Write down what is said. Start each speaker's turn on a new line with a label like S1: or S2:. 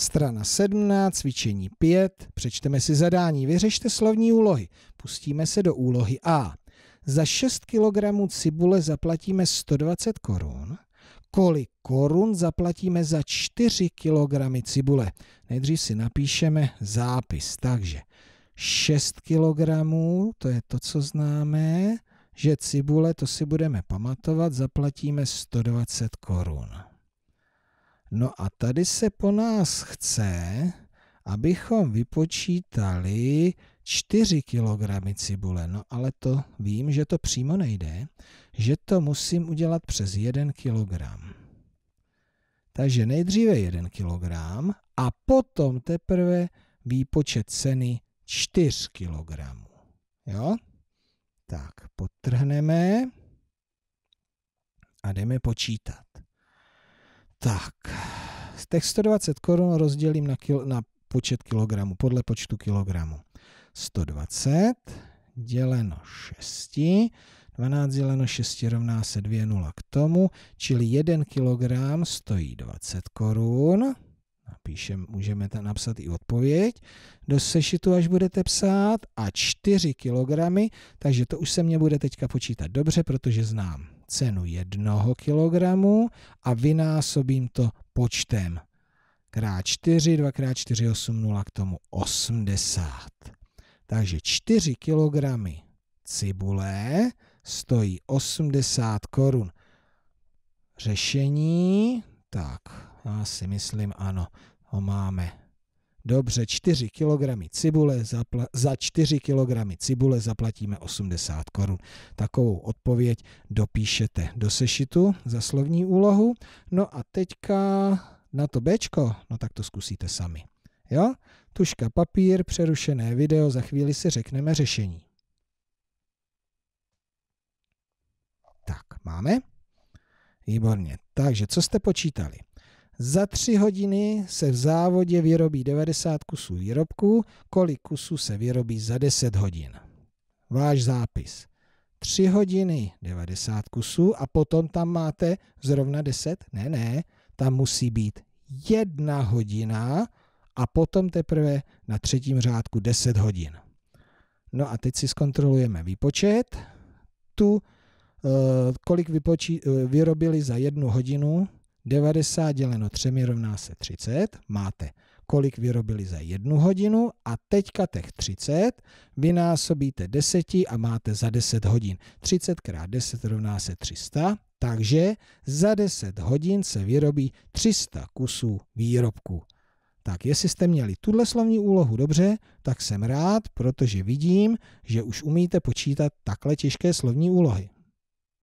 S1: Strana 17, cvičení 5, přečteme si zadání, vyřešte slovní úlohy. Pustíme se do úlohy A. Za 6 kg cibule zaplatíme 120 korun. Kolik korun zaplatíme za 4 kg cibule? Nejdřív si napíšeme zápis. Takže 6 kg, to je to, co známe, že cibule, to si budeme pamatovat, zaplatíme 120 korun. No a tady se po nás chce, abychom vypočítali 4 kg cibule. No ale to vím, že to přímo nejde, že to musím udělat přes 1 kg. Takže nejdříve 1 kg a potom teprve výpočet ceny 4 kg. Jo? Tak, potrhneme a jdeme počítat. Tak, z těch 120 korun rozdělím na, kil, na počet kilogramů, podle počtu kilogramů. 120 děleno 6, 12 děleno 6 rovná se 2,0 nula k tomu, čili 1 kilogram stojí 20 korun napíšem, můžeme tam napsat i odpověď do sešitu, až budete psát, a 4 kg, takže to už se mě bude teďka počítat dobře, protože znám cenu 1 kg a vynásobím to počtem. Krát 4, 2 krát 4, 8, 0, k tomu 80. Takže 4 kg cibule stojí 80 korun. Řešení, tak já si myslím, ano, ho máme. Dobře, 4 kg cibule zapla- za 4 kg cibule zaplatíme 80 korun. Takovou odpověď dopíšete do sešitu za slovní úlohu. No a teďka na to Bčko, no tak to zkusíte sami. Jo? Tuška, papír, přerušené video, za chvíli si řekneme řešení. Tak, máme? Výborně. Takže, co jste počítali? Za tři hodiny se v závodě vyrobí 90 kusů výrobků, kolik kusů se vyrobí za 10 hodin. Váš zápis. 3 hodiny 90 kusů a potom tam máte zrovna 10? Ne, ne, tam musí být jedna hodina a potom teprve na třetím řádku 10 hodin. No a teď si zkontrolujeme výpočet. Tu, eh, kolik vypočí, eh, vyrobili za jednu hodinu, 90 děleno 3 rovná se 30. Máte, kolik vyrobili za jednu hodinu a teďka těch 30 vynásobíte 10 a máte za 10 hodin. 30 krát 10 rovná se 300, takže za 10 hodin se vyrobí 300 kusů výrobku. Tak jestli jste měli tuhle slovní úlohu dobře, tak jsem rád, protože vidím, že už umíte počítat takhle těžké slovní úlohy.